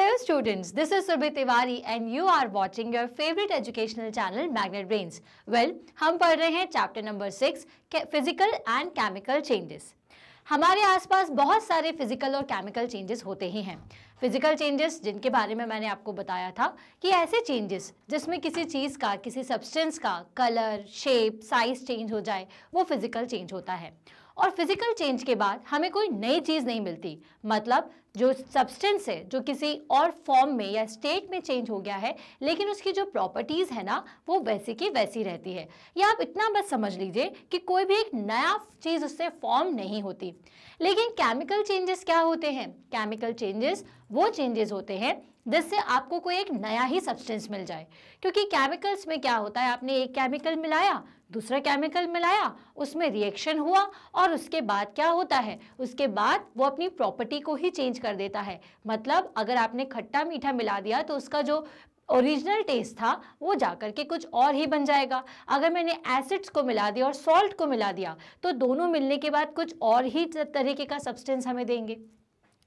Hello students, this is Surbhi Tiwari and you are watching your favorite educational channel Magnet Brains. Well, हम पढ़ रहे हैं chapter number 6, Physical and Chemical Changes. हमारे आसपास बहुत सारे फिजिकल और केमिकल चेंजेस होते ही हैं फिजिकल चेंजेस जिनके बारे में मैंने आपको बताया था कि ऐसे चेंजेस जिसमें किसी चीज़ का किसी सब्सटेंस का कलर शेप साइज चेंज हो जाए वो फिजिकल चेंज होता है और फिजिकल चेंज के बाद हमें कोई नई चीज़ नहीं मिलती मतलब जो सब्सटेंस है जो किसी और फॉर्म में या स्टेट में चेंज हो गया है लेकिन उसकी जो प्रॉपर्टीज़ है ना वो वैसी की वैसी रहती है या आप इतना बस समझ लीजिए कि कोई भी एक नया चीज़ उससे फॉर्म नहीं होती लेकिन केमिकल चेंजेस क्या होते हैं केमिकल चेंजेस वो चेंजेस होते हैं जिससे आपको कोई एक नया ही सब्सटेंस मिल जाए क्योंकि केमिकल्स में क्या होता है आपने एक केमिकल मिलाया दूसरा केमिकल मिलाया उसमें रिएक्शन हुआ और उसके बाद क्या होता है उसके बाद वो अपनी प्रॉपर्टी को ही चेंज कर देता है मतलब अगर आपने खट्टा मीठा मिला दिया तो उसका जो ओरिजिनल टेस्ट था वो जाकर के कुछ और ही बन जाएगा अगर मैंने एसिड्स को मिला दिया और सॉल्ट को मिला दिया तो दोनों मिलने के बाद कुछ और ही तरीके का सब्सटेंस हमें देंगे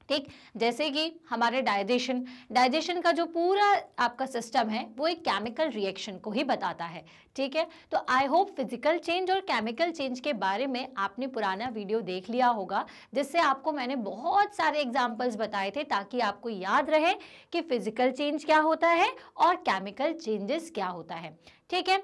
ठीक जैसे कि हमारे डाइजेशन डाइजेशन का जो पूरा आपका सिस्टम है वो एक केमिकल रिएक्शन को ही बताता है ठीक है तो आई होप फिजिकल चेंज और केमिकल चेंज के बारे में आपने पुराना वीडियो देख लिया होगा जिससे आपको मैंने बहुत सारे एग्जाम्पल्स बताए थे ताकि आपको याद रहे कि फिजिकल चेंज क्या होता है और केमिकल चेंजेस क्या होता है ठीक है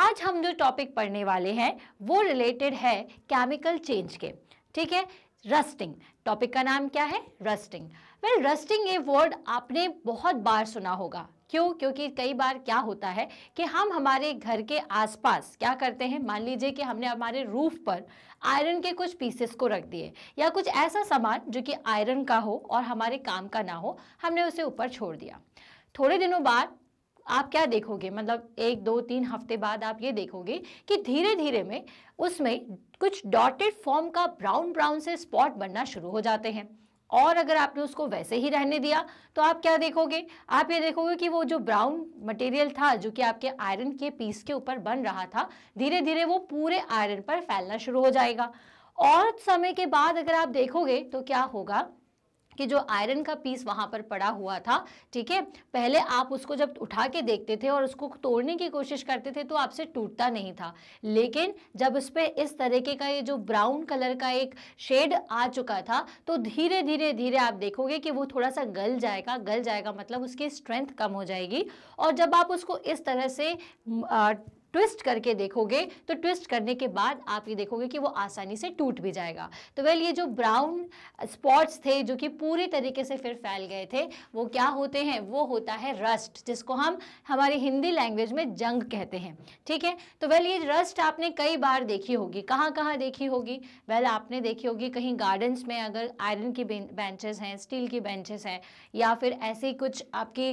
आज हम जो टॉपिक पढ़ने वाले हैं वो रिलेटेड है केमिकल चेंज के ठीक है रस्टिंग टॉपिक का नाम क्या है रस्टिंग वेल रस्टिंग ये वर्ड आपने बहुत बार सुना होगा क्यों क्योंकि कई बार क्या होता है कि हम हमारे घर के आसपास क्या करते हैं मान लीजिए कि हमने हमारे रूफ पर आयरन के कुछ पीसेस को रख दिए या कुछ ऐसा सामान जो कि आयरन का हो और हमारे काम का ना हो हमने उसे ऊपर छोड़ दिया थोड़े दिनों बाद आप क्या देखोगे मतलब एक दो तीन हफ्ते बाद आप ये देखोगे कि धीरे धीरे में उसमें कुछ डॉटेड फॉर्म का ब्राउन ब्राउन से स्पॉट बनना शुरू हो जाते हैं और अगर आपने उसको वैसे ही रहने दिया तो आप क्या देखोगे आप ये देखोगे कि वो जो ब्राउन मटेरियल था जो कि आपके आयरन के पीस के ऊपर बन रहा था धीरे धीरे वो पूरे आयरन पर फैलना शुरू हो जाएगा और समय के बाद अगर आप देखोगे तो क्या होगा कि जो आयरन का पीस वहाँ पर पड़ा हुआ था ठीक है पहले आप उसको जब उठा के देखते थे और उसको तोड़ने की कोशिश करते थे तो आपसे टूटता नहीं था लेकिन जब उस पर इस तरीके का ये जो ब्राउन कलर का एक शेड आ चुका था तो धीरे धीरे धीरे आप देखोगे कि वो थोड़ा सा गल जाएगा गल जाएगा मतलब उसकी स्ट्रेंथ कम हो जाएगी और जब आप उसको इस तरह से आ, ट्विस्ट करके देखोगे तो ट्विस्ट करने के बाद आप ये देखोगे कि वो आसानी से टूट भी जाएगा तो वेल ये जो ब्राउन स्पॉट्स थे जो कि पूरे तरीके से फिर फैल गए थे वो क्या होते हैं वो होता है रस्ट जिसको हम हमारी हिंदी लैंग्वेज में जंग कहते हैं ठीक है तो वेल ये रस्ट आपने कई बार देखी होगी कहाँ कहाँ देखी होगी वेल आपने देखी होगी कहीं गार्डन्स में अगर आयरन की बेंचेस हैं स्टील की बेंचेस हैं या फिर ऐसी कुछ आपकी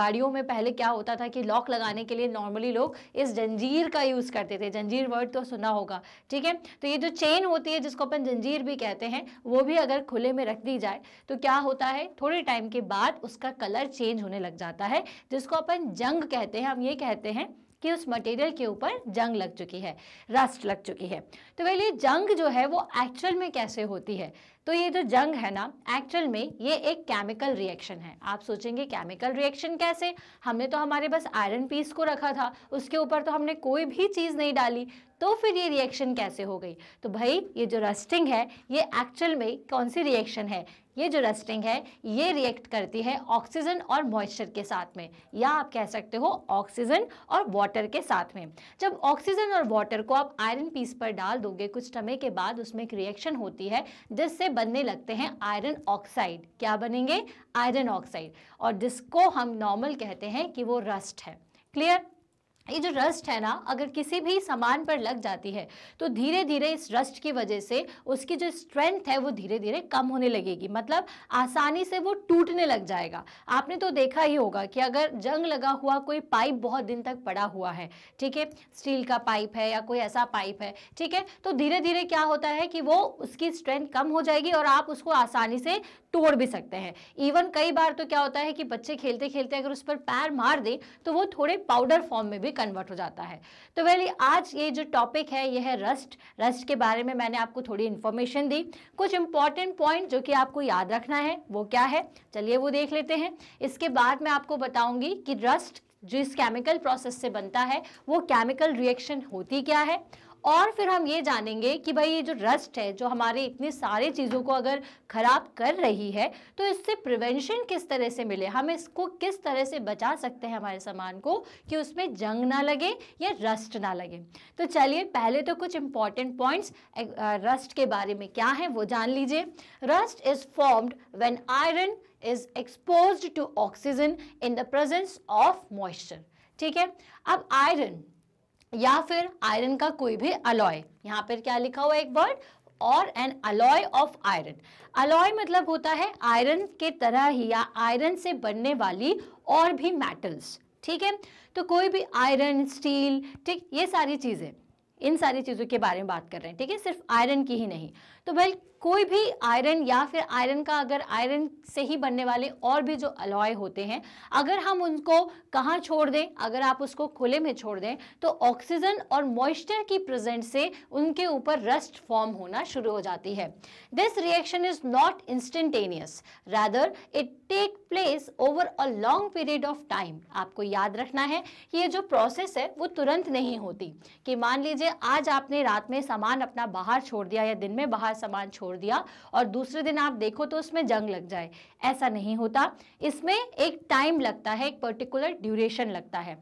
गाड़ियों में पहले क्या होता था कि लॉक लगाने के लिए नॉर्मली लोग इस जंजीर का यूज़ करते थे जंजीर वर्ड तो सुना होगा ठीक है तो ये जो चेन होती है जिसको अपन जंजीर भी कहते हैं वो भी अगर खुले में रख दी जाए तो क्या होता है थोड़े टाइम के बाद उसका कलर चेंज होने लग जाता है जिसको अपन जंग कहते हैं हम ये कहते हैं कि उस मटेरियल के ऊपर जंग लग चुकी है रस्ट लग चुकी है तो वही जंग जो है वो एक्चुअल में कैसे होती है तो ये जो जंग है ना एक्चुअल में ये एक केमिकल रिएक्शन है आप सोचेंगे केमिकल रिएक्शन कैसे हमने तो हमारे बस आयरन पीस को रखा था उसके ऊपर तो हमने कोई भी चीज़ नहीं डाली तो फिर ये रिएक्शन कैसे हो गई तो भाई ये जो रस्टिंग है ये एक्चुअल में कौन सी रिएक्शन है ये जो रस्टिंग है ये रिएक्ट करती है ऑक्सीजन और मॉइस्चर के साथ में या आप कह सकते हो ऑक्सीजन और वाटर के साथ में जब ऑक्सीजन और वाटर को आप आयरन पीस पर डाल दोगे कुछ समय के बाद उसमें एक रिएक्शन होती है जिससे बनने लगते हैं आयरन ऑक्साइड क्या बनेंगे आयरन ऑक्साइड और जिसको हम नॉर्मल कहते हैं कि वो रस्ट है क्लियर ये जो रस्ट है ना अगर किसी भी सामान पर लग जाती है तो धीरे धीरे इस रस्ट की वजह से उसकी जो स्ट्रेंथ है वो धीरे धीरे कम होने लगेगी मतलब आसानी से वो टूटने लग जाएगा आपने तो देखा ही होगा कि अगर जंग लगा हुआ कोई पाइप बहुत दिन तक पड़ा हुआ है ठीक है स्टील का पाइप है या कोई ऐसा पाइप है ठीक है तो धीरे धीरे क्या होता है कि वो उसकी स्ट्रेंथ कम हो जाएगी और आप उसको आसानी से तोड़ भी सकते हैं इवन कई बार तो क्या होता है कि बच्चे खेलते खेलते अगर उस पर पैर मार दें तो वो थोड़े पाउडर फॉर्म में भी कन्वर्ट हो जाता है तो वैली आज ये जो टॉपिक है ये है रस्ट रस्ट के बारे में मैंने आपको थोड़ी इन्फॉर्मेशन दी कुछ इंपॉर्टेंट पॉइंट जो कि आपको याद रखना है वो क्या है चलिए वो देख लेते हैं इसके बाद मैं आपको बताऊंगी कि रस्ट जिस केमिकल प्रोसेस से बनता है वो केमिकल रिएक्शन होती क्या है और फिर हम ये जानेंगे कि भाई ये जो रस्ट है जो हमारे इतनी सारी चीज़ों को अगर ख़राब कर रही है तो इससे प्रिवेंशन किस तरह से मिले हम इसको किस तरह से बचा सकते हैं हमारे सामान को कि उसमें जंग ना लगे या रस्ट ना लगे तो चलिए पहले तो कुछ इंपॉर्टेंट पॉइंट्स रस्ट के बारे में क्या है वो जान लीजिए rust is formed when iron is expose to oxygen in the presence of moisture ठीक है अब आयरन या फिर आयरन का कोई भी अलॉय यहाँ पर क्या लिखा हुआ एक वर्ड और an alloy of iron alloy मतलब होता है आयरन के तरह ही या आयरन से बनने वाली और भी मेटल्स ठीक है तो कोई भी आयरन स्टील ठीक ये सारी चीज़ें इन सारी चीज़ों के बारे में बात कर रहे हैं ठीक है सिर्फ आयरन की ही नहीं तो भाई कोई भी आयरन या फिर आयरन का अगर आयरन से ही बनने वाले और भी जो अलॉय होते हैं अगर हम उनको कहाँ छोड़ दें अगर आप उसको खुले में छोड़ दें तो ऑक्सीजन और मॉइस्चर की प्रेजेंट से उनके ऊपर रस्ट फॉर्म होना शुरू हो जाती है this reaction is not instantaneous rather it take place over a long period of time आपको याद रखना है कि ये जो प्रोसेस है वो तुरंत नहीं होती कि मान लीजिए आज आपने रात में सामान अपना बाहर छोड़ दिया या दिन में बाहर सामान छोड़ दिया और दूसरे दिन आप देखो तो उसमें जंग लग जाए ऐसा नहीं होता इसमें एक टाइम लगता है एक पर्टिकुलर ड्यूरेशन लगता है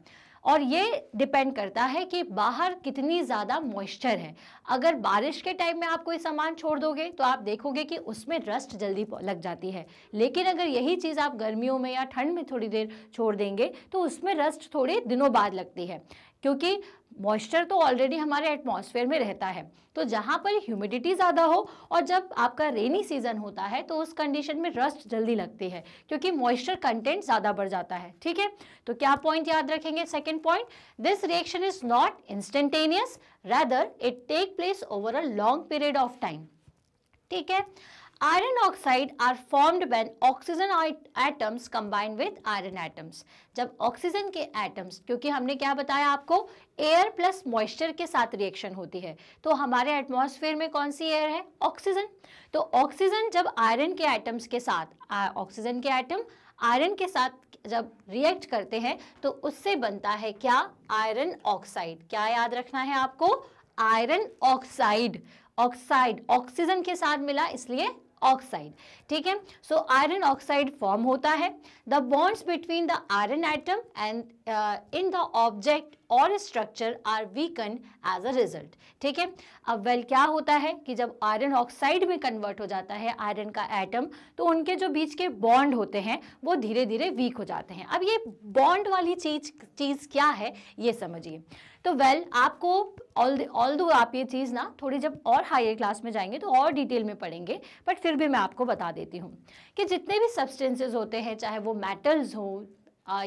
और ये डिपेंड करता है कि बाहर कितनी ज़्यादा मॉइस्चर है अगर बारिश के टाइम में आप कोई सामान छोड़ दोगे तो आप देखोगे कि उसमें रस्ट जल्दी लग जाती है लेकिन अगर यही चीज़ आप गर्मियों में या ठंड में थोड़ी देर छोड़ देंगे तो उसमें रस्ट थोड़े दिनों बाद लगती है क्योंकि मॉइस्चर तो ऑलरेडी हमारे एटमॉस्फेयर में रहता है तो जहाँ पर ह्यूमिडिटी ज़्यादा हो और जब आपका रेनी सीजन होता है तो उस कंडीशन में रस्ट जल्दी लगती है क्योंकि मॉइस्चर कंटेंट ज़्यादा बढ़ जाता है ठीक है तो क्या पॉइंट याद रखेंगे second point this reaction is not instantaneous rather it take place over a long period of time ठीक है iron oxide are formed when oxygen atoms combine with iron atoms जब ऑक्सीजन के एटम्स क्योंकि हमने क्या बताया आपको एयर प्लस मॉइस्चर के साथ रिएक्शन होती है तो हमारे एटमॉस्फेयर में कौन सी एयर है ऑक्सीजन तो ऑक्सीजन जब आयरन के एटम्स के साथ ऑक्सीजन के एटम आयरन के साथ जब रिएक्ट करते हैं तो उससे बनता है क्या आयरन ऑक्साइड क्या याद रखना है आपको आयरन ऑक्साइड ऑक्साइड ऑक्सीजन के साथ मिला इसलिए ऑक्साइड ठीक है सो आयरन ऑक्साइड फॉर्म होता है the bonds between the iron atom and in the object or structure are weaken as a result ठीक है अब वेल क्या होता है कि जब आयरन ऑक्साइड में कन्वर्ट हो जाता है आयरन का एटम तो उनके जो बीच के बॉन्ड होते हैं वो धीरे धीरे वीक हो जाते हैं अब ये बॉन्ड वाली चीज चीज़ क्या है ये समझिए तो वेल well, आपको ऑल ऑल दो आप ये चीज़ ना थोड़ी जब और हायर क्लास में जाएंगे तो और डिटेल में पढ़ेंगे बट फिर भी मैं आपको बता देती हूँ कि जितने भी सब्सटेंसेस होते हैं चाहे वो मेटल्स हो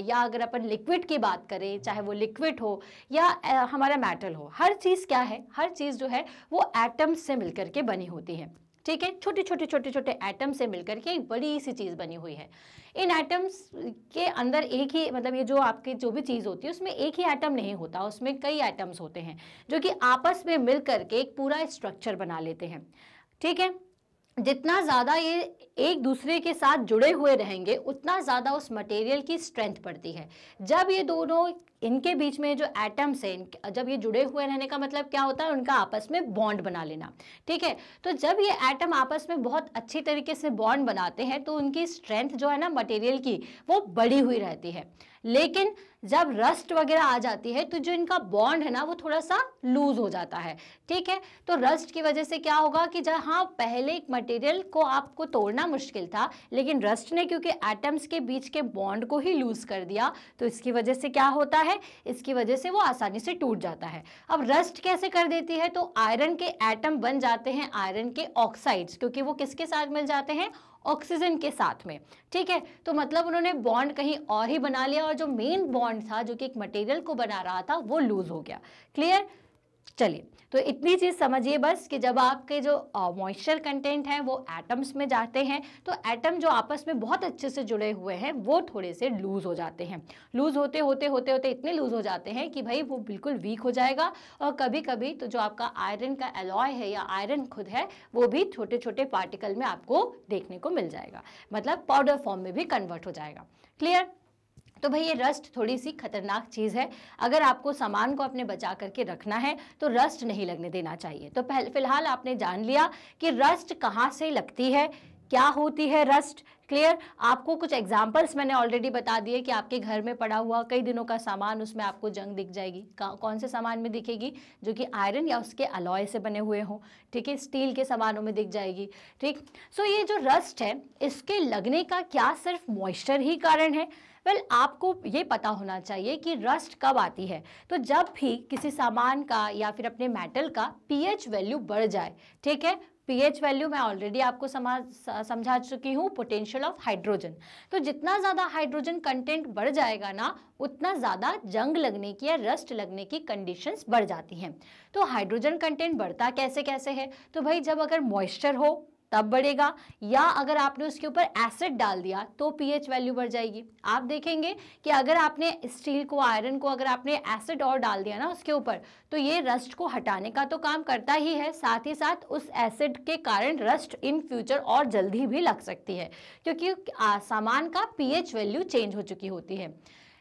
या अगर अपन लिक्विड की बात करें चाहे वो लिक्विड हो या हमारा मेटल हो हर चीज़ क्या है हर चीज़ जो है वो एटम्स से मिलकर के बनी होती है ठीक है छोटे छोटे छोटे छोटे एटम से मिलकर के एक बड़ी सी चीज़ बनी हुई है इन एटम्स के अंदर एक ही मतलब ये जो आपकी जो भी चीज़ होती है उसमें एक ही एटम नहीं होता उसमें कई एटम्स होते हैं जो कि आपस में मिल करके एक पूरा स्ट्रक्चर बना लेते हैं ठीक है जितना ज़्यादा ये एक दूसरे के साथ जुड़े हुए रहेंगे उतना ज़्यादा उस मटेरियल की स्ट्रेंथ पड़ती है जब ये दोनों इनके बीच में जो एटम्स हैं जब ये जुड़े हुए रहने का मतलब क्या होता है उनका आपस में बॉन्ड बना लेना ठीक है तो जब ये एटम आपस में बहुत अच्छी तरीके से बॉन्ड बनाते हैं तो उनकी स्ट्रेंथ जो है ना मटेरियल की वो बढ़ी हुई रहती है लेकिन जब रस्ट वगैरह आ जाती है तो जो इनका बॉन्ड है ना वो थोड़ा सा लूज हो जाता है ठीक है तो रस्ट की वजह से क्या होगा कि जहाँ पहले एक मटेरियल को आपको तोड़ना मुश्किल था लेकिन रस्ट ने क्योंकि एटम्स के बीच के बॉन्ड को ही लूज कर दिया तो इसकी वजह से क्या होता है इसकी वजह से वो आसानी से टूट जाता है अब रस्ट कैसे कर देती है तो आयरन के एटम बन जाते हैं आयरन के ऑक्साइड्स क्योंकि वो किसके साथ मिल जाते हैं ऑक्सीजन के साथ में ठीक है तो मतलब उन्होंने बॉन्ड कहीं और ही बना लिया और जो मेन बॉन्ड था जो कि एक मटेरियल को बना रहा था वो लूज हो गया क्लियर चलिए तो इतनी चीज़ समझिए बस कि जब आपके जो मॉइस्चर कंटेंट हैं वो एटम्स में जाते हैं तो एटम जो आपस में बहुत अच्छे से जुड़े हुए हैं वो थोड़े से लूज़ हो जाते हैं लूज़ होते होते होते होते इतने लूज़ हो जाते हैं कि भाई वो बिल्कुल वीक हो जाएगा और कभी कभी तो जो आपका आयरन का एलॉय है या आयरन खुद है वो भी छोटे छोटे पार्टिकल में आपको देखने को मिल जाएगा मतलब पाउडर फॉर्म में भी कन्वर्ट हो जाएगा क्लियर तो भाई ये रस्ट थोड़ी सी खतरनाक चीज़ है अगर आपको सामान को अपने बचा करके रखना है तो रस्ट नहीं लगने देना चाहिए तो फिलहाल आपने जान लिया कि रस्ट कहाँ से लगती है क्या होती है रस्ट क्लियर आपको कुछ एग्जाम्पल्स मैंने ऑलरेडी बता दिए कि आपके घर में पड़ा हुआ कई दिनों का सामान उसमें आपको जंग दिख जाएगी कौन से सामान में दिखेगी जो कि आयरन या उसके अलॉय से बने हुए हों ठीक है स्टील के सामानों में दिख जाएगी ठीक सो so, ये जो रस्ट है इसके लगने का क्या सिर्फ मॉइस्चर ही कारण है वेल आपको ये पता होना चाहिए कि रस्ट कब आती है तो जब भी किसी सामान का या फिर अपने मेटल का पीएच वैल्यू बढ़ जाए ठीक है पीएच वैल्यू मैं ऑलरेडी आपको समझा चुकी हूँ पोटेंशियल ऑफ हाइड्रोजन तो जितना ज़्यादा हाइड्रोजन कंटेंट बढ़ जाएगा ना उतना ज़्यादा जंग लगने की या रस्ट लगने की कंडीशंस बढ़ जाती हैं तो हाइड्रोजन कंटेंट बढ़ता कैसे कैसे है तो भाई जब अगर मॉइस्चर हो तब बढ़ेगा या अगर आपने उसके ऊपर एसिड डाल दिया तो पीएच वैल्यू बढ़ जाएगी आप देखेंगे कि अगर आपने स्टील को आयरन को अगर आपने एसिड और डाल दिया ना उसके ऊपर तो ये रस्ट को हटाने का तो काम करता ही है साथ ही साथ उस एसिड के कारण रस्ट इन फ्यूचर और जल्दी भी लग सकती है क्योंकि सामान का पीएच वैल्यू चेंज हो चुकी होती है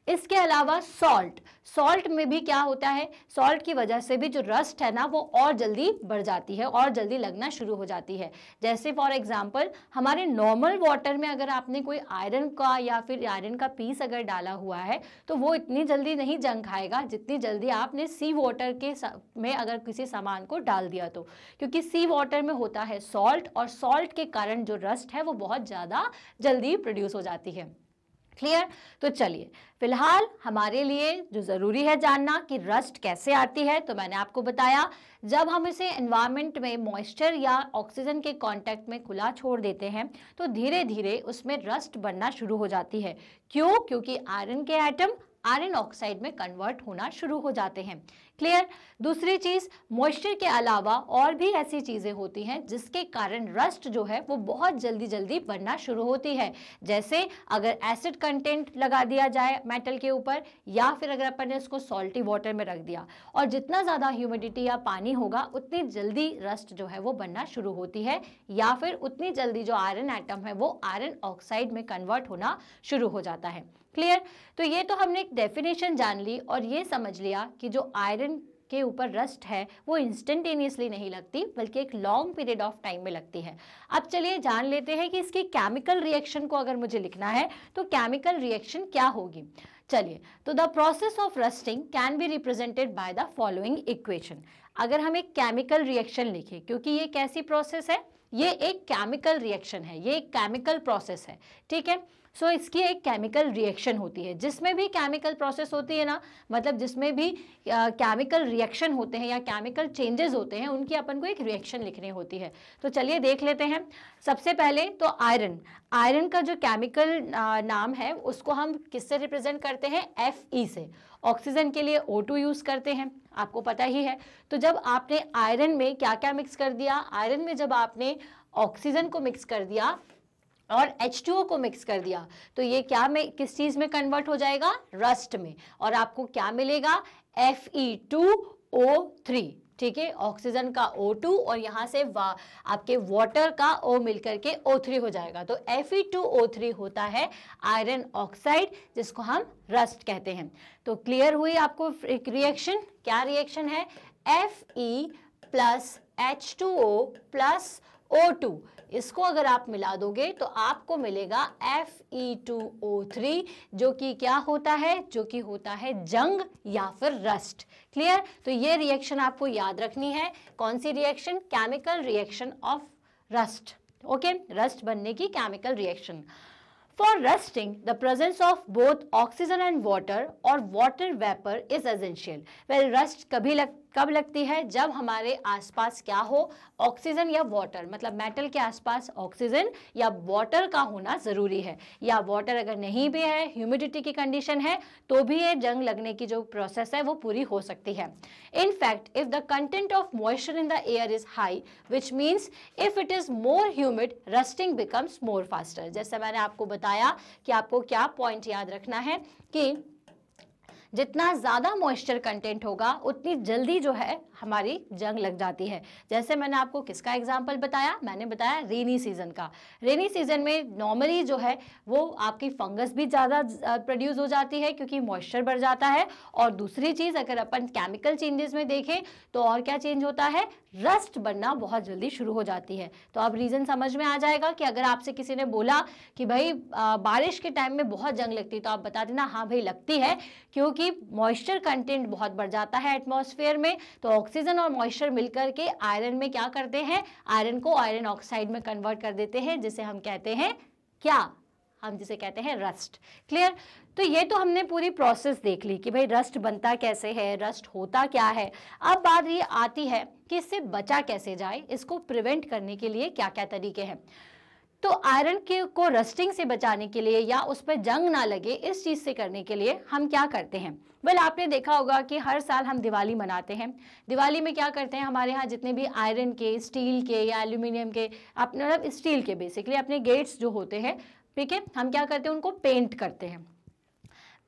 इसके अलावा सॉल्ट सॉल्ट में भी क्या होता है सॉल्ट की वजह से भी जो रस्ट है ना वो और जल्दी बढ़ जाती है और जल्दी लगना शुरू हो जाती है जैसे फॉर एग्जांपल हमारे नॉर्मल वाटर में अगर आपने कोई आयरन का या फिर आयरन का पीस अगर डाला हुआ है तो वो इतनी जल्दी नहीं जंग खाएगा जितनी जल्दी आपने सी वाटर के में अगर किसी सामान को डाल दिया तो क्योंकि सी वाटर में होता है सॉल्ट और सॉल्ट के कारण जो रस्ट है वो बहुत ज़्यादा जल्दी प्रोड्यूस हो जाती है क्लियर तो चलिए फिलहाल हमारे लिए जो ज़रूरी है जानना कि रस्ट कैसे आती है तो मैंने आपको बताया जब हम इसे एनवायरमेंट में मॉइस्चर या ऑक्सीजन के कांटेक्ट में खुला छोड़ देते हैं तो धीरे धीरे उसमें रस्ट बनना शुरू हो जाती है क्यों क्योंकि आयरन के आइटम आयरन ऑक्साइड में कन्वर्ट होना शुरू हो जाते हैं क्लियर दूसरी चीज़ मॉइस्चर के अलावा और भी ऐसी चीज़ें होती हैं जिसके कारण रस्ट जो है वो बहुत जल्दी जल्दी बनना शुरू होती है जैसे अगर एसिड कंटेंट लगा दिया जाए मेटल के ऊपर या फिर अगर अपन ने इसको सॉल्टी वाटर में रख दिया और जितना ज़्यादा ह्यूमिडिटी या पानी होगा उतनी जल्दी रस्ट जो है वो बनना शुरू होती है या फिर उतनी जल्दी जो आयरन एटम है वो आयरन ऑक्साइड में कन्वर्ट होना शुरू हो जाता है क्लियर तो ये तो हमने एक डेफिनेशन जान ली और ये समझ लिया कि जो आयरन के ऊपर रस्ट है वो इंस्टेंटेनियसली नहीं लगती बल्कि एक लॉन्ग पीरियड ऑफ टाइम में लगती है अब चलिए जान लेते हैं कि इसके केमिकल रिएक्शन को अगर मुझे लिखना है तो केमिकल रिएक्शन क्या होगी चलिए तो the process of rusting can be represented by the following equation अगर हम एक केमिकल रिएक्शन लिखें क्योंकि ये कैसी प्रोसेस है ये एक केमिकल रिएक्शन है ये एक केमिकल प्रोसेस है ठीक है सो so, इसकी एक केमिकल रिएक्शन होती है जिसमें भी केमिकल प्रोसेस होती है ना मतलब जिसमें भी केमिकल रिएक्शन होते हैं या केमिकल चेंजेस होते हैं उनकी अपन को एक रिएक्शन लिखनी होती है तो चलिए देख लेते हैं सबसे पहले तो आयरन आयरन का जो केमिकल नाम है उसको हम किससे रिप्रेजेंट करते हैं एफ ई से ऑक्सीजन के लिए ओ टू यूज़ करते हैं आपको पता ही है तो जब आपने आयरन में क्या क्या मिक्स कर दिया आयरन में जब आपने ऑक्सीजन को मिक्स कर दिया और H2O को मिक्स कर दिया तो ये क्या में किस चीज़ में कन्वर्ट हो जाएगा रस्ट में और आपको क्या मिलेगा Fe2O3 ठीक है ऑक्सीजन का O2 और यहाँ से वा, आपके वाटर का O मिलकर के O3 हो जाएगा तो Fe2O3 होता है आयरन ऑक्साइड जिसको हम रस्ट कहते हैं तो क्लियर हुई आपको रिएक्शन क्या रिएक्शन है Fe plus H two O plus O two इसको अगर आप मिला दोगे तो आपको मिलेगा F E two O three जो कि क्या होता है जो कि होता है जंग या फिर रस्ट क्लियर तो ये रिएक्शन आपको याद रखनी है कौन सी reaction chemical reaction of rust okay rust बनने की chemical reaction for rusting the presence of both oxygen and water or water vapour is essential well rust कभी लग कब लगती है जब हमारे आसपास क्या हो ऑक्सीजन या वाटर मतलब मेटल के आसपास ऑक्सीजन या वाटर का होना ज़रूरी है या वाटर अगर नहीं भी है ह्यूमिडिटी की कंडीशन है तो भी ये जंग लगने की जो प्रोसेस है वो पूरी हो सकती है in fact if the content of moisture in the air is high which means if it is more humid rusting becomes more faster जैसे मैंने आपको बताया कि आपको क्या पॉइंट याद रखना है कि जितना ज़्यादा मॉइस्चर कंटेंट होगा उतनी जल्दी जो है हमारी जंग लग जाती है जैसे मैंने आपको किसका एग्जाम्पल बताया मैंने बताया रेनी सीजन का रेनी सीजन में नॉर्मली जो है वो आपकी फंगस भी ज़्यादा प्रोड्यूस हो जाती है क्योंकि मॉइस्चर बढ़ जाता है और दूसरी चीज़ अगर अपन केमिकल चेंजेस में देखें तो और क्या चेंज होता है रस्ट बनना बहुत जल्दी शुरू हो जाती है तो अब रीज़न समझ में आ जाएगा कि अगर आपसे किसी ने बोला कि भाई बारिश के टाइम में बहुत जंग लगती है तो आप बता देना हाँ भाई लगती है क्योंकि मॉइस्चर कंटेंट बहुत बढ़ जाता है एटमोसफेयर में तो ऑक्सीजन और मॉइस्चर मिलकर के आयरन में क्या करते हैं आयरन को आयरन ऑक्साइड में कन्वर्ट कर देते हैं जिसे हम कहते हैं क्या हम जिसे कहते हैं रस्ट क्लियर तो ये तो हमने पूरी प्रोसेस देख ली कि भाई रस्ट बनता कैसे है रस्ट होता क्या है अब बात ये आती है कि इससे बचा कैसे जाए इसको प्रिवेंट करने के लिए क्या क्या तरीके हैं तो आयरन के को रस्टिंग से बचाने के लिए या उस पर जंग ना लगे इस चीज़ से करने के लिए हम क्या करते हैं वेल well, आपने देखा होगा कि हर साल हम दिवाली मनाते हैं दिवाली में क्या करते हैं हमारे यहाँ जितने भी आयरन के स्टील के या एल्यूमिनियम के अपने मतलब स्टील के बेसिकली अपने गेट्स जो होते हैं ठीक है हम क्या करते हैं उनको पेंट करते हैं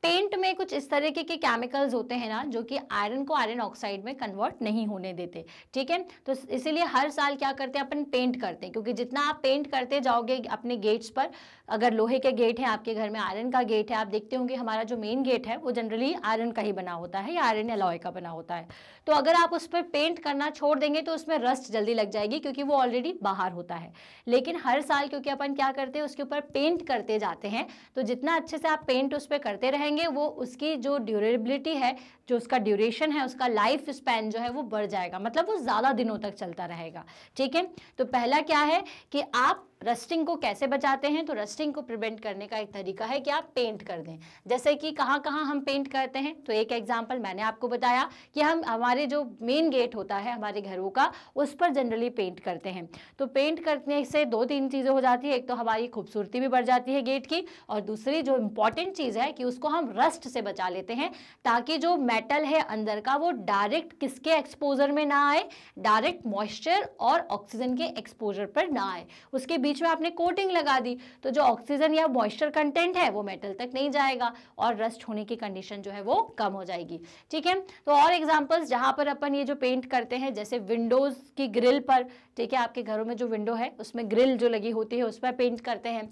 पेंट में कुछ इस तरीके के केमिकल्स होते हैं ना जो कि आयरन को आयरन ऑक्साइड में कन्वर्ट नहीं होने देते ठीक है तो इसीलिए हर साल क्या करते हैं अपन पेंट करते हैं क्योंकि जितना आप पेंट करते जाओगे अपने गेट्स पर अगर लोहे के गेट हैं आपके घर में आयरन का गेट है आप देखते होंगे हमारा जो मेन गेट है वो जनरली आयरन का ही बना होता है या आयरन या लोहे का बना होता है तो अगर आप उस पर पेंट करना छोड़ देंगे तो उसमें रस्ट जल्दी लग जाएगी क्योंकि वो ऑलरेडी बाहर होता है लेकिन हर साल क्योंकि अपन क्या करते हैं उसके ऊपर पेंट करते जाते हैं तो जितना अच्छे से आप पेंट उस पर करते रहेंगे वो उसकी जो ड्यूरेबिलिटी है जो उसका ड्यूरेशन है उसका लाइफ स्पैन जो है वो बढ़ जाएगा मतलब वो ज़्यादा दिनों तक चलता रहेगा ठीक है तो पहला क्या है कि आप रस्टिंग को कैसे बचाते हैं तो रस्टिंग को प्रिवेंट करने का एक तरीका है कि आप पेंट कर दें जैसे कि कहाँ कहाँ हम पेंट करते हैं तो एक एग्जाम्पल मैंने आपको बताया कि हम हमारे जो मेन गेट होता है हमारे घरों का उस पर जनरली पेंट करते हैं तो पेंट करने से दो तीन चीज़ें हो जाती है एक तो हमारी खूबसूरती भी बढ़ जाती है गेट की और दूसरी जो इम्पॉर्टेंट चीज़ है कि उसको हम रस्ट से बचा लेते हैं ताकि जो मेटल है अंदर का वो डायरेक्ट किसके एक्सपोजर में ना आए डायरेक्ट मॉइस्चर और ऑक्सीजन के एक्सपोजर पर ना आए उसके बीच बीच में आपने कोटिंग लगा दी तो जो ऑक्सीजन या मॉइस्चर कंटेंट है वो मेटल तक नहीं जाएगा और रस्ट होने की कंडीशन जो है वो कम हो जाएगी ठीक है तो और एग्जाम्पल्स जहां पर अपन ये जो पेंट करते हैं जैसे विंडोज़ की ग्रिल पर ठीक है आपके घरों में जो विंडो है उसमें ग्रिल जो लगी होती है उस पर पेंट करते हैं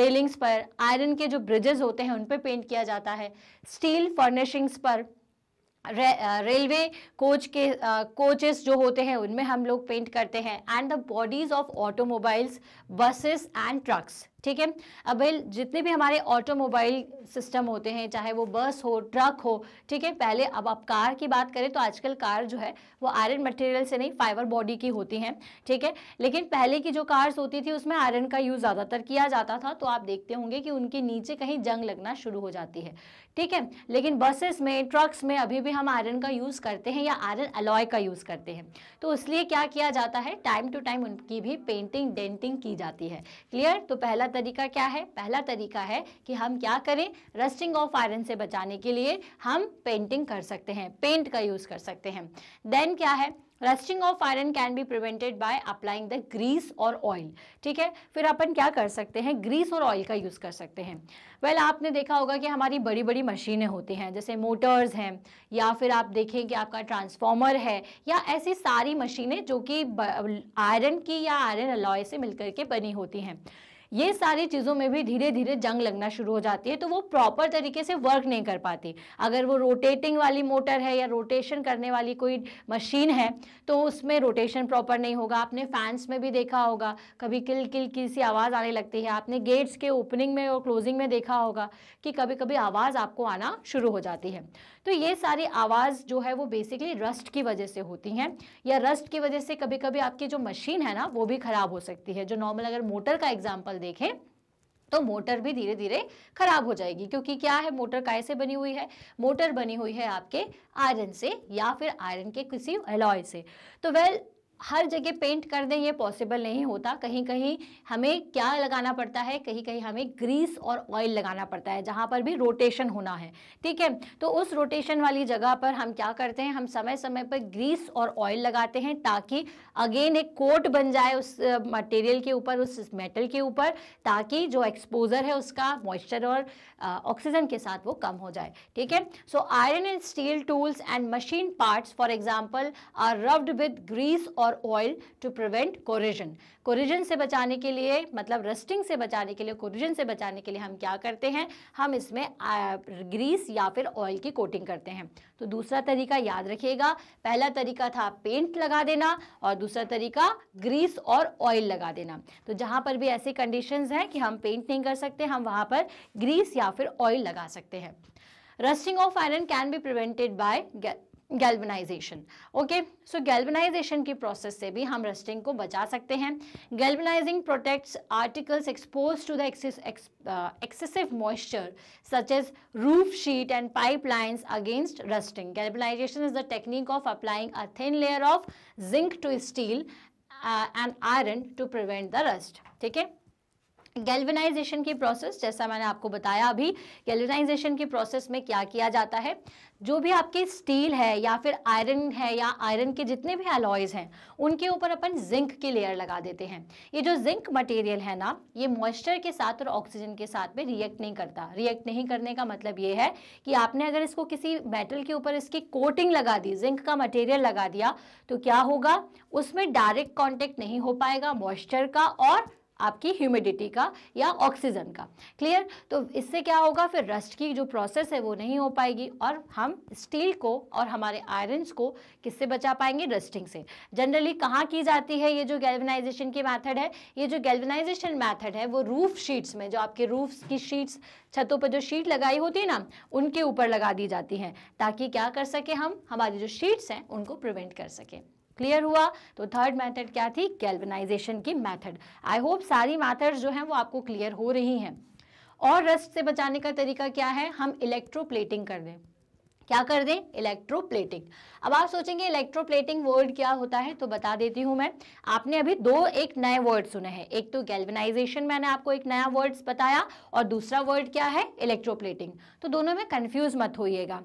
रेलिंग्स पर आयरन के जो ब्रिजेस होते हैं उन पर पेंट किया जाता है स्टील फर्निशिंग्स पर रेलवे कोच के कोचेस जो होते हैं उनमें हम लोग पेंट करते हैं and the bodies of automobiles buses and trucks ठीक है अब जितने भी हमारे ऑटोमोबाइल सिस्टम होते हैं चाहे वो बस हो ट्रक हो ठीक है पहले अब आप कार की बात करें तो आजकल कार जो है वो आयरन मटेरियल से नहीं फाइबर बॉडी की होती हैं ठीक है लेकिन पहले की जो कार्स होती थी उसमें आयरन का यूज़ ज़्यादातर किया जाता था तो आप देखते होंगे कि उनके नीचे कहीं जंग लगना शुरू हो जाती है ठीक है लेकिन बसेस में ट्रक्स में अभी भी हम आयरन का यूज़ करते हैं या आयरन अलॉय का यूज़ करते हैं तो इसलिए क्या किया जाता है टाइम टू टाइम उनकी भी पेंटिंग डेंटिंग की जाती है क्लियर तो पहला तरीका क्या है पहला तरीका है कि हम क्या करें रस्टिंग ऑफ आयरन से बचाने के लिए हम पेंटिंग कर सकते हैं पेंट का यूज़ कर सकते हैं देन क्या है rusting of iron can be prevented by applying the grease or oil ठीक है फिर अपन क्या कर सकते हैं ग्रीस और ऑयल का यूज़ कर सकते हैं वेल well, आपने देखा होगा कि हमारी बड़ी बड़ी मशीनें होती हैं जैसे मोटर्स हैं या फिर आप देखें कि आपका ट्रांसफॉर्मर है या ऐसी सारी मशीनें जो कि आयरन की या आयरन अलॉय से मिलकर के बनी होती हैं ये सारी चीज़ों में भी धीरे धीरे जंग लगना शुरू हो जाती है तो वो प्रॉपर तरीके से वर्क नहीं कर पाती अगर वो रोटेटिंग वाली मोटर है या रोटेशन करने वाली कोई मशीन है तो उसमें रोटेशन प्रॉपर नहीं होगा आपने फैंस में भी देखा होगा कभी किल किल की सी आवाज़ आने लगती है आपने गेट्स के ओपनिंग में और क्लोजिंग में देखा होगा कि कभी कभी आवाज़ आपको आना शुरू हो जाती है तो ये सारी आवाज़ जो है वो बेसिकली रस्ट की वजह से होती हैं या रस्ट की वजह से कभी कभी आपकी जो मशीन है ना वो भी ख़राब हो सकती है जो नॉर्मल अगर मोटर का एग्जाम्पल देखें तो मोटर भी धीरे धीरे खराब हो जाएगी क्योंकि क्या है मोटर काय से बनी हुई है मोटर बनी हुई है आपके आयरन से या फिर आयरन के किसी एलॉय से तो वेल हर जगह पेंट कर दें ये पॉसिबल नहीं होता कहीं कहीं हमें क्या लगाना पड़ता है कहीं कहीं हमें ग्रीस और ऑयल लगाना पड़ता है जहाँ पर भी रोटेशन होना है ठीक है तो उस रोटेशन वाली जगह पर हम क्या करते हैं हम समय समय पर ग्रीस और ऑयल लगाते हैं ताकि अगेन एक कोट बन जाए उस मटेरियल के ऊपर उस मेटल के ऊपर ताकि जो एक्सपोजर है उसका मॉइस्चर और ऑक्सीजन के साथ वो कम हो जाए ठीक है so iron and steel tools and machine parts for example are rubbed with grease or or oil to prevent corrosion corrosion से बचाने के लिए मतलब रस्टिंग से बचाने के लिए कोरिजन से बचाने के लिए हम क्या करते हैं हम इसमें ग्रीस या फिर ऑयल की कोटिंग करते हैं तो दूसरा तरीका याद रखिएगा पहला तरीका था पेंट लगा देना और दूसरा तरीका ग्रीस और ऑयल लगा देना तो जहाँ पर भी ऐसी कंडीशंस हैं कि हम पेंट नहीं कर सकते हम वहाँ पर ग्रीस या फिर ऑयल लगा सकते हैं rusting of iron can be prevented by galvanization okay so galvanization की प्रोसेस से भी हम रस्टिंग को बचा सकते हैं galvanizing protects articles expose to the excessive moisture such as roof sheet and pipe lines against rusting galvanization is the technique of applying a thin layer of zinc to steel and iron to prevent the rust ठीक है galvanisation की process जैसा मैंने आपको बताया अभी galvanisation की process में क्या किया जाता है जो भी आपके स्टील है या फिर आयरन है या आयरन के जितने भी एलॉयज़ हैं उनके ऊपर अपन जिंक की लेयर लगा देते हैं ये जो जिंक मटेरियल है ना ये मॉइस्चर के साथ और ऑक्सीजन के साथ में रिएक्ट नहीं करता रिएक्ट नहीं करने का मतलब ये है कि आपने अगर इसको किसी मेटल के ऊपर इसकी कोटिंग लगा दी जिंक का मटेरियल लगा दिया तो क्या होगा उसमें डायरेक्ट कॉन्टेक्ट नहीं हो पाएगा मॉइस्चर का और आपकी ह्यूमिडिटी का या ऑक्सीजन का क्लियर तो इससे क्या होगा फिर रस्ट की जो प्रोसेस है वो नहीं हो पाएगी और हम स्टील को और हमारे आयरन्स को किससे बचा पाएंगे रस्टिंग से जनरली कहाँ की जाती है ये जो गैल्वनाइजेशन की मैथड है ये जो गैल्वनाइजेशन मैथड है वो रूफ शीट्स में जो आपके रूफ्स की शीट्स छतों पर जो शीट लगाई होती है ना उनके ऊपर लगा दी जाती है ताकि क्या कर सके हम हमारी जो शीट्स हैं उनको प्रिवेंट कर सकें क्लियर हुआ तो थर्ड मेथड क्या थी गैल्वनाइजेशन की मेथड आई होप सारी मैथड्स जो हैं वो आपको क्लियर हो रही हैं और रस्ट से बचाने का तरीका क्या है हम इलेक्ट्रोप्लेटिंग कर दें क्या कर दें इलेक्ट्रोप्लेटिंग अब आप सोचेंगे इलेक्ट्रोप्लेटिंग वर्ड क्या होता है तो बता देती हूँ मैं आपने अभी दो एक नए वर्ड सुने हैं एक तो गैल्वनाइजेशन मैंने आपको एक नया वर्ड बताया और दूसरा वर्ड क्या है इलेक्ट्रोप्लेटिंग तो दोनों में कन्फ्यूज मत होइएगा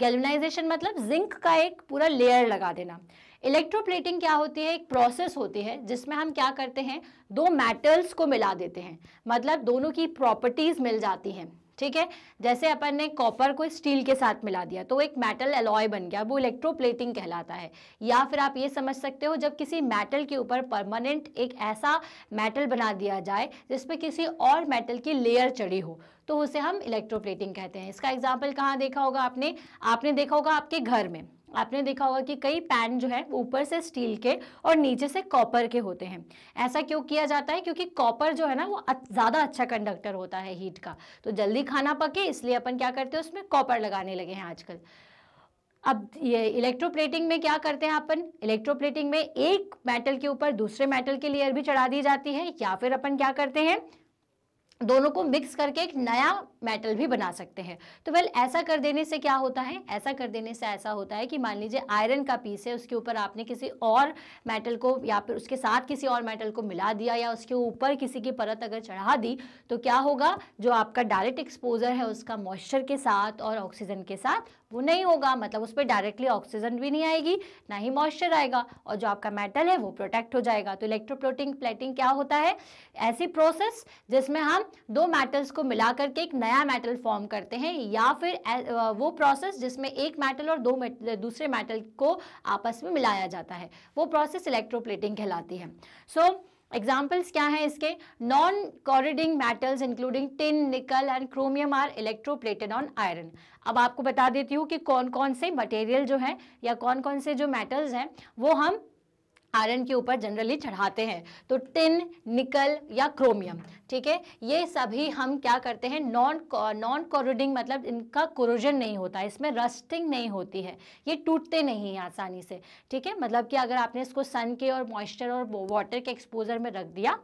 गैल्वनाइजेशन मतलब जिंक का एक पूरा लेयर लगा देना इलेक्ट्रोप्लेटिंग क्या होती है एक प्रोसेस होती है जिसमें हम क्या करते हैं दो मेटल्स को मिला देते हैं मतलब दोनों की प्रॉपर्टीज़ मिल जाती हैं ठीक है जैसे अपन ने कॉपर को स्टील के साथ मिला दिया तो एक मेटल एलॉय बन गया वो इलेक्ट्रोप्लेटिंग कहलाता है या फिर आप ये समझ सकते हो जब किसी मेटल के ऊपर परमानेंट एक ऐसा मेटल बना दिया जाए जिसपे किसी और मेटल की लेयर चढ़ी हो तो उसे हम इलेक्ट्रोप्लेटिंग कहते हैं इसका एग्जाम्पल कहाँ देखा होगा आपने आपने देखा होगा आपके घर में आपने देखा होगा कि कई पैन जो है ऊपर से स्टील के और नीचे से कॉपर के होते हैं ऐसा क्यों किया जाता है क्योंकि कॉपर जो है ना वो ज़्यादा अच्छा कंडक्टर होता है हीट का तो जल्दी खाना पके इसलिए अपन क्या करते हैं उसमें कॉपर लगाने लगे हैं आजकल अब ये इलेक्ट्रोप्लेटिंग में क्या करते हैं अपन इलेक्ट्रोप्लेटिंग में एक मेटल के ऊपर दूसरे मेटल की लेयर भी चढ़ा दी जाती है या फिर अपन क्या करते हैं दोनों को मिक्स करके एक नया मेटल भी बना सकते हैं तो वेल ऐसा कर देने से क्या होता है ऐसा कर देने से ऐसा होता है कि मान लीजिए आयरन का पीस है उसके ऊपर आपने किसी और मेटल को या फिर उसके साथ किसी और मेटल को मिला दिया या उसके ऊपर किसी की परत अगर चढ़ा दी तो क्या होगा जो आपका डायरेक्ट एक्सपोजर है उसका मॉइस्चर के साथ और ऑक्सीजन के साथ वो नहीं होगा मतलब उस पर डायरेक्टली ऑक्सीजन भी नहीं आएगी ना ही मॉइस्चर आएगा और जो आपका मेटल है वो प्रोटेक्ट हो जाएगा तो इलेक्ट्रोप्लोटिंग प्लेटिंग क्या होता है ऐसी प्रोसेस जिसमें हम दो मेटल्स को मिला करके एक नया मेटल फॉर्म करते हैं या फिर वो प्रोसेस जिसमें एक मेटल और दो मेटल दूसरे मेटल को आपस में मिलाया जाता है वो प्रोसेस इलेक्ट्रोप्लेटिंग कहलाती है सो so, एग्जाम्पल्स क्या हैं इसके non corroding metals including tin nickel and chromium are electroplated on iron अब आपको बता देती हूँ कि कौन कौन से मटेरियल जो है या कौन कौन से जो मेटल्स हैं वो हम आयरन के ऊपर जनरली चढ़ाते हैं तो टिन निकल या क्रोमियम ठीक है ये सभी हम क्या करते हैं नॉन नॉन कोरोडिंग मतलब इनका कोरोजन नहीं होता इसमें रस्टिंग नहीं होती है ये टूटते नहीं हैं आसानी से ठीक है मतलब कि अगर आपने इसको सन के और मॉइस्चर और वाटर के एक्सपोजर में रख दिया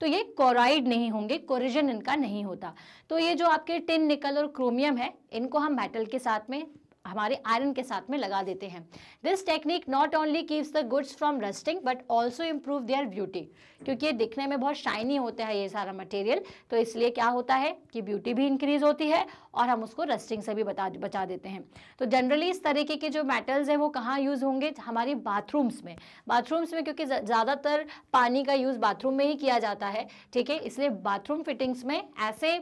तो ये कोराइड नहीं होंगे कोरिजन इनका नहीं होता तो ये जो आपके टिन निकल और क्रोमियम है इनको हम मेटल के साथ में हमारे आयरन के साथ में लगा देते हैं this technique not only keeps the goods from rusting but also improve their beauty क्योंकि ये दिखने में बहुत शाइनी होता है ये सारा मटेरियल तो इसलिए क्या होता है कि ब्यूटी भी इंक्रीज होती है और हम उसको रस्टिंग से भी बता बचा देते हैं तो जनरली इस तरीके के जो मेटल्स हैं वो कहाँ यूज़ होंगे हमारी बाथरूम्स में बाथरूम्स में क्योंकि ज़्यादातर पानी का यूज़ बाथरूम में ही किया जाता है ठीक है इसलिए बाथरूम फिटिंग्स में ऐसे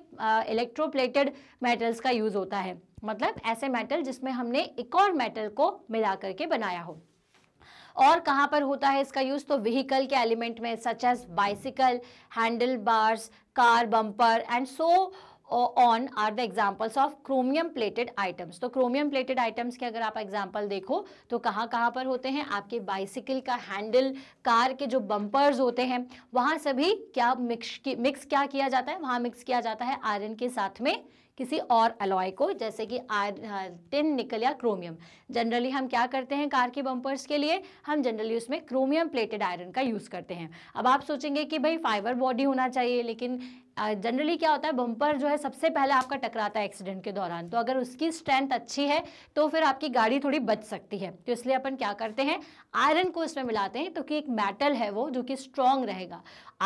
इलेक्ट्रोप्लेटेड मेटल्स का यूज़ होता है मतलब ऐसे मेटल जिसमें हमने एक और मेटल को मिला करके बनाया हो और कहाँ पर होता है इसका यूज़ तो व्हीकल के एलिमेंट में such as bicycle handle bars car bumper and so on are the examples of chromium plated items तो क्रोमियम प्लेटेड आइटम्स के अगर आप एग्जाम्पल देखो तो कहाँ कहाँ पर होते हैं आपके बाइसिकल का हैंडल कार के जो बम्पर्स होते हैं वहाँ सभी क्या मिक्स मिक्स क्या किया जाता है वहाँ मिक्स किया जाता है आयरन के साथ में किसी और अलॉय को जैसे कि टिन निकल या क्रोमियम जनरली हम क्या करते हैं कार के बम्पर्स के लिए हम जनरली उसमें क्रोमियम प्लेटेड आयरन का यूज़ करते हैं अब आप सोचेंगे कि भाई फाइबर बॉडी होना चाहिए लेकिन जनरली क्या होता है बम्पर जो है सबसे पहले आपका टकराता है एक्सीडेंट के दौरान तो अगर उसकी स्ट्रेंथ अच्छी है तो फिर आपकी गाड़ी थोड़ी बच सकती है तो इसलिए अपन क्या करते हैं आयरन को इसमें मिलाते हैं तो कि एक मेटल है वो जो कि स्ट्रांग रहेगा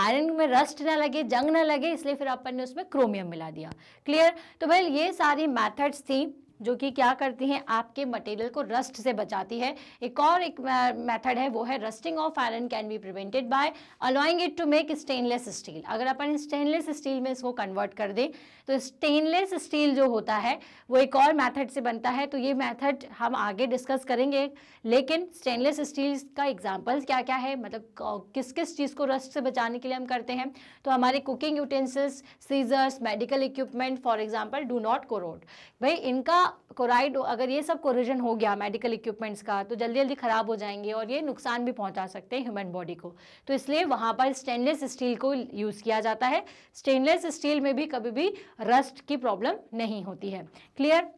आयरन में रस्ट ना लगे जंग ना लगे इसलिए फिर अपन ने उसमें क्रोमियम मिला दिया क्लियर तो भाई ये सारी मैथड्स थी जो कि क्या करती हैं आपके मटेरियल को रस्ट से बचाती है एक और एक मेथड है वो है rusting of iron can be prevented by allowing it to make stainless steel अगर अपन स्टेनलेस स्टील में इसको कन्वर्ट कर दें तो स्टेनलेस स्टील जो होता है वो एक और मेथड से बनता है तो ये मेथड हम आगे डिस्कस करेंगे लेकिन स्टेनलेस स्टील का एग्जाम्पल्स क्या क्या है मतलब किस किस चीज़ को रस्ट से बचाने के लिए हम करते हैं तो हमारे cooking utensils scissors medical equipment for example do not corrode भाई इनका कोराइड अगर ये सब कोरिजन हो गया मेडिकल इक्विपमेंट्स का तो जल्दी जल्दी ख़राब हो जाएंगे और ये नुकसान भी पहुँचा सकते हैं ह्यूमन बॉडी को तो इसलिए वहाँ पर स्टेनलेस स्टील को यूज़ किया जाता है स्टेनलेस स्टील में भी कभी भी रस्ट की प्रॉब्लम नहीं होती है क्लियर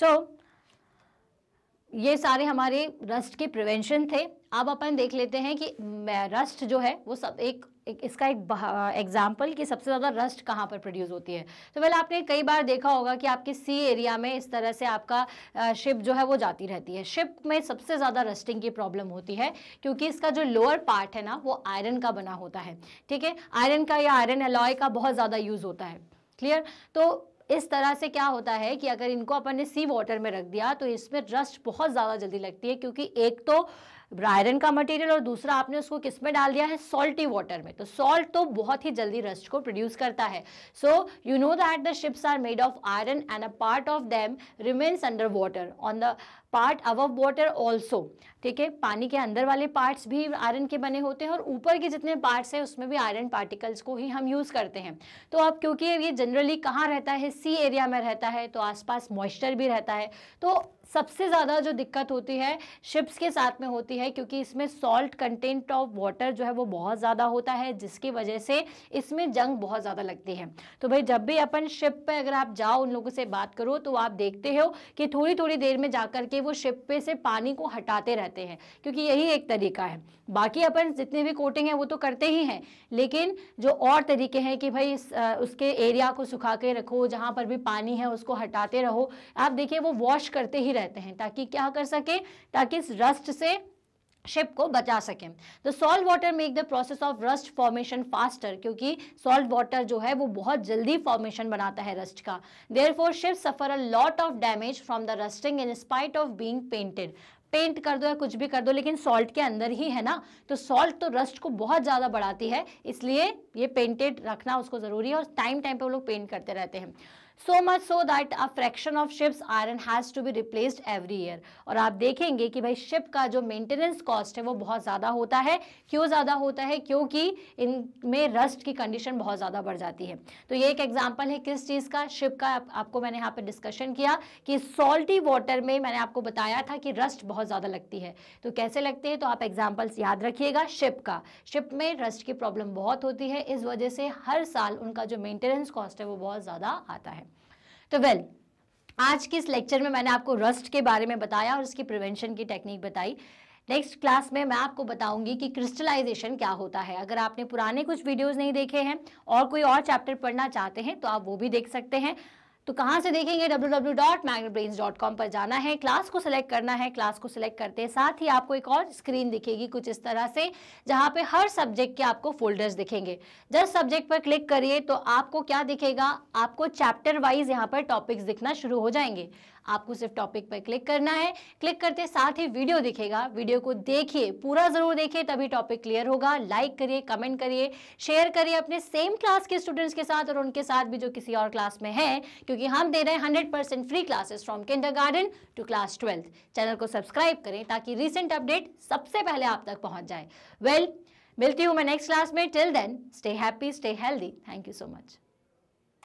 सो so, ये सारे हमारे रस्ट के प्रिवेंशन थे अब अपन देख लेते हैं कि रस्ट जो है वो सब एक एक इसका एक एग्जाम्पल कि सबसे ज़्यादा रस्ट कहाँ पर प्रोड्यूस होती है तो वेल आपने कई बार देखा होगा कि आपके सी एरिया में इस तरह से आपका शिप जो है वो जाती रहती है शिप में सबसे ज़्यादा रस्टिंग की प्रॉब्लम होती है क्योंकि इसका जो लोअर पार्ट है ना वो आयरन का बना होता है ठीक है आयरन का या आयरन एलॉय का बहुत ज़्यादा यूज़ होता है क्लियर तो इस तरह से क्या होता है कि अगर इनको अपन ने सी वाटर में रख दिया तो इसमें रस्ट बहुत ज़्यादा जल्दी लगती है क्योंकि एक तो आयरन का मटेरियल और दूसरा आपने उसको किस में डाल दिया है सॉल्टी वाटर में तो सॉल्ट तो बहुत ही जल्दी रस्ट को प्रोड्यूस करता है so you know that the ships are made of iron and a part of them remains under water on the part above water also ठीक है पानी के अंदर वाले पार्ट्स भी आयरन के बने होते हैं और ऊपर के जितने पार्ट्स हैं उसमें भी आयरन पार्टिकल्स को ही हम यूज़ करते हैं तो अब क्योंकि ये जनरली कहाँ रहता है सी एरिया में रहता है तो आसपास मॉइस्चर भी रहता है तो सबसे ज़्यादा जो दिक्कत होती है शिप्स के साथ में होती है क्योंकि इसमें सॉल्ट कंटेंट ऑफ वाटर जो है वो बहुत ज़्यादा होता है जिसकी वजह से इसमें जंग बहुत ज़्यादा लगती है तो भाई जब भी अपन शिप पे अगर आप जाओ उन लोगों से बात करो तो आप देखते हो कि थोड़ी थोड़ी देर में जा के वो शिप पे से पानी को हटाते रहते हैं क्योंकि यही एक तरीका है बाकी अपन जितने भी कोटिंग है वो तो करते ही हैं लेकिन जो और तरीके हैं कि भाई उसके एरिया को सुखा के रखो जहाँ पर भी पानी है उसको हटाते रहो आप देखिए वो वॉश करते ही रहते हैं ताकि क्या कर सके ताकि इस रस्ट से शिप को बचा सकें तो salt water make the process of rust formation faster क्योंकि सॉल्ट वाटर जो है वो बहुत जल्दी फॉर्मेशन बनाता है रस्ट का therefore ship suffer a lot of damage from the rusting in spite of being painted paint कर दो या कुछ भी कर दो लेकिन सॉल्ट के अंदर ही है ना तो सॉल्ट तो रस्ट को बहुत ज़्यादा बढ़ाती है इसलिए ये पेंटेड रखना उसको ज़रूरी है और टाइम टाइम पर वो लोग पेंट करते रहते हैं so much so that a fraction of ship's iron has to be replaced every year और आप देखेंगे कि भाई शिप का जो मेंटेनेंस कॉस्ट है वो बहुत ज़्यादा होता है क्यों ज़्यादा होता है क्योंकि इनमें रस्ट की कंडीशन बहुत ज़्यादा बढ़ जाती है तो ये एक एग्जाम्पल है किस चीज़ का शिप का आप, आपको मैंने यहाँ पर डिस्कशन किया कि सॉल्टी वाटर में मैंने आपको बताया था कि रस्ट बहुत ज़्यादा लगती है तो कैसे लगते हैं तो आप एग्जाम्पल्स याद रखिएगा शिप का शिप में रस्ट की प्रॉब्लम बहुत होती है इस वजह से हर साल उनका जो मेंटेनेंस कॉस्ट है वो बहुत ज़्यादा आता है तो वेल आज के इस लेक्चर में मैंने आपको रस्ट के बारे में बताया और उसकी प्रिवेंशन की टेक्निक बताई नेक्स्ट क्लास में मैं आपको बताऊंगी कि क्रिस्टलाइजेशन क्या होता है अगर आपने पुराने कुछ वीडियोस नहीं देखे हैं और कोई और चैप्टर पढ़ना चाहते हैं तो आप वो भी देख सकते हैं तो कहाँ से देखेंगे www.magnetbrains.com पर जाना है क्लास को सिलेक्ट करना है क्लास को सिलेक्ट करते हैं साथ ही आपको एक और स्क्रीन दिखेगी कुछ इस तरह से जहाँ पे हर सब्जेक्ट के आपको फोल्डर्स दिखेंगे जस्ट सब्जेक्ट पर क्लिक करिए तो आपको क्या दिखेगा आपको चैप्टर वाइज यहाँ पर टॉपिक्स दिखना शुरू हो जाएंगे आपको सिर्फ टॉपिक पर क्लिक करना है क्लिक करते साथ ही वीडियो दिखेगा वीडियो को देखिए पूरा ज़रूर देखिए तभी टॉपिक क्लियर होगा लाइक करिए कमेंट करिए शेयर करिए अपने सेम क्लास के स्टूडेंट्स के साथ और उनके साथ भी जो किसी और क्लास में है क्योंकि हम दे रहे हैं hundred free classes from kinder to class twelfth channel को सब्सक्राइब करें ताकि रिसेंट अपडेट सबसे पहले आप तक पहुंच जाए वेल well, मिलती हूँ मैं नेक्स्ट क्लास में till then stay happy stay healthy thank you so much